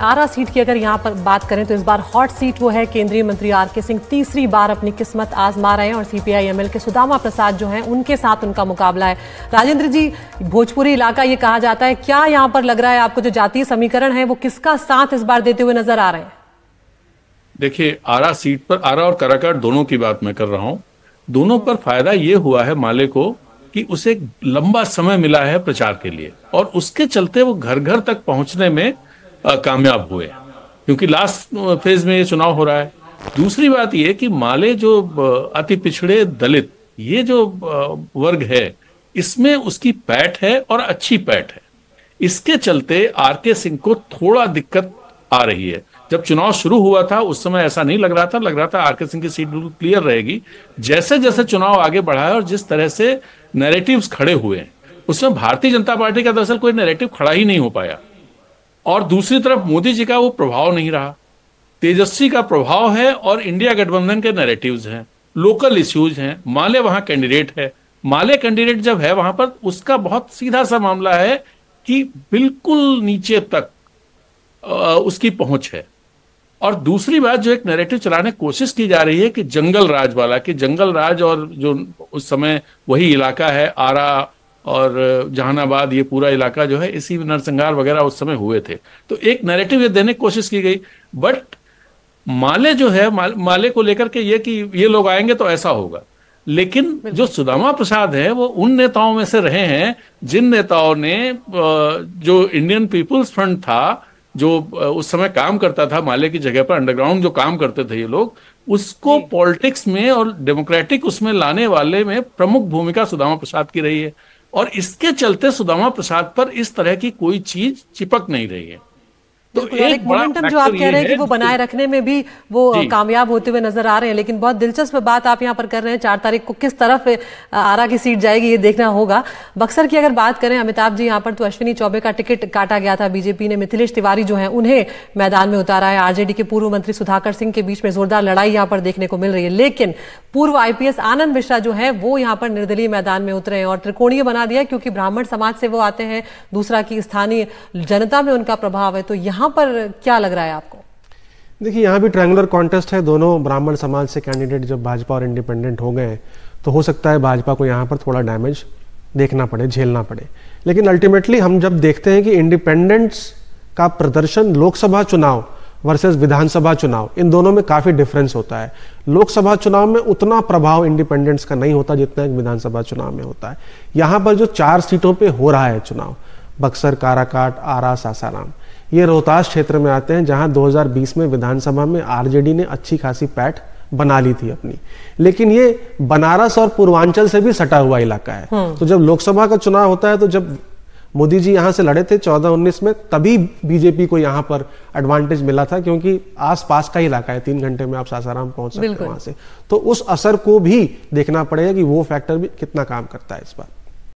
आरा seat की अगर यहाँ पर बात करें तो इस बार हॉट सीट वो है केंद्रीय मंत्री आर के सिंह तीसरी बार अपनी किस्मत आजमा रहे हैं और सीपीआई एमएल के सुदामा प्रसाद जो हैं उनके साथ उनका मुकाबला है राजेंद्र जी भोजपुरी इलाका ये कहा जाता है क्या यहाँ पर लग रहा है आपको जो जातीय समीकरण है वो किसका साथ इस बार देते हुए नजर आ रहे हैं देखिये आरा सीट पर आरा और कराकट दोनों की बात मैं कर रहा हूँ दोनों पर फायदा ये हुआ है माले को कि उसे लंबा समय मिला है प्रचार के लिए और उसके चलते वो घर घर तक पहुंचने में कामयाब हुए क्योंकि लास्ट फेज में ये चुनाव हो रहा है दूसरी बात यह कि माले जो अति पिछड़े दलित ये जो वर्ग है इसमें उसकी पैठ है और अच्छी पैठ है इसके चलते आर के सिंह को थोड़ा दिक्कत आ रही है जब चुनाव शुरू हुआ था उस समय ऐसा नहीं लग रहा था लग रहा था आर के सिंह की सीट बिल्कुल क्लियर रहेगी जैसे जैसे चुनाव आगे बढ़ा है और जिस तरह से नेरेटिव खड़े हुए हैं उसमें भारतीय जनता पार्टी का दरअसल कोई नैरेटिव खड़ा ही नहीं हो पाया और दूसरी तरफ मोदी जी का वो प्रभाव नहीं रहा तेजस्वी का प्रभाव है और इंडिया गठबंधन के नेरेटिव हैं लोकल इश्यूज हैं माले वहां कैंडिडेट है माले कैंडिडेट जब है वहां पर उसका बहुत सीधा सा मामला है कि बिल्कुल नीचे तक आ, उसकी पहुंच है और दूसरी बात जो एक नैरेटिव चलाने की कोशिश की जा रही है कि जंगल राज वाला कि जंगल राज और जो उस समय वही इलाका है आरा और जहानाबाद ये पूरा इलाका जो है इसी नरसंहार वगैरह उस समय हुए थे तो एक नैरेटिव ये देने की कोशिश की गई बट माले जो है माले, माले को लेकर के ये कि ये लोग आएंगे तो ऐसा होगा लेकिन जो सुदामा प्रसाद है वो उन नेताओं में से रहे हैं जिन नेताओं ने जो इंडियन पीपुल्स फ्रंट था जो उस समय काम करता था माले की जगह पर अंडरग्राउंड जो काम करते थे ये लोग उसको पॉलिटिक्स में और डेमोक्रेटिक उसमें लाने वाले में प्रमुख भूमिका सुदामा प्रसाद की रही है और इसके चलते सुदामा प्रसाद पर इस तरह की कोई चीज चिपक नहीं रही है बिल्कुल एक, एक मोमेंटम जो आप कह रहे हैं कि वो बनाए रखने में भी वो कामयाब होते हुए नजर आ रहे हैं लेकिन बहुत दिलचस्प बात आप यहाँ पर कर रहे हैं चार तारीख को किस तरफ आरा की सीट जाएगी ये देखना होगा बक्सर की अगर बात करें अमिताभ जी यहाँ पर तो अश्विनी चौबे का टिकट काटा गया था बीजेपी ने मिथिलेश तिवारी जो है उन्हें मैदान में उतारा है आरजेडी के पूर्व मंत्री सुधाकर सिंह के बीच में जोरदार लड़ाई यहाँ पर देखने को मिल रही है लेकिन पूर्व आईपीएस आनंद मिश्रा जो है वो यहाँ पर निर्दलीय मैदान में उतरे हैं और त्रिकोणीय बना दिया क्योंकि ब्राह्मण समाज से वो आते हैं दूसरा की स्थानीय जनता में उनका प्रभाव है तो यहाँ यहाँ पर क्या लग रहा है आपको देखिए यहाँ भी ट्रायंगुलर कॉन्टेस्ट है दोनों ब्राह्मण समाज से कैंडिडेट जब भाजपा और इंडिपेंडेंट हो गए तो हो सकता है भाजपा को यहाँ पर थोड़ा डैमेज देखना पड़े झेलना पड़े लेकिन अल्टीमेटली हम जब देखते हैं कि इंडिपेंडेंट्स का प्रदर्शन लोकसभा चुनाव वर्सेस विधानसभा चुनाव इन दोनों में काफ़ी डिफरेंस होता है लोकसभा चुनाव में उतना प्रभाव इंडिपेंडेंट्स का नहीं होता जितना एक विधानसभा चुनाव में होता है यहाँ पर जो चार सीटों पे हो रहा है चुनाव बक्सर काराकाट आरा सासाराम ये रोहतास क्षेत्र में आते हैं जहां 2020 में विधानसभा में आरजेडी ने अच्छी खासी पैठ बना ली थी अपनी लेकिन ये बनारस और पूर्वांचल से भी सटा हुआ इलाका है हम्म। तो जब लोकसभा का चुनाव होता है तो जब मोदी जी यहां से लड़े थे चौदह उन्नीस में तभी बीजेपी को यहाँ पर एडवांटेज मिला था क्योंकि आसपास का इलाका है तीन घंटे में आप सासाराम पहुंच सकते हैं वहां से तो उस असर को भी देखना पड़ेगा कि वो फैक्टर भी कितना काम करता है इस बार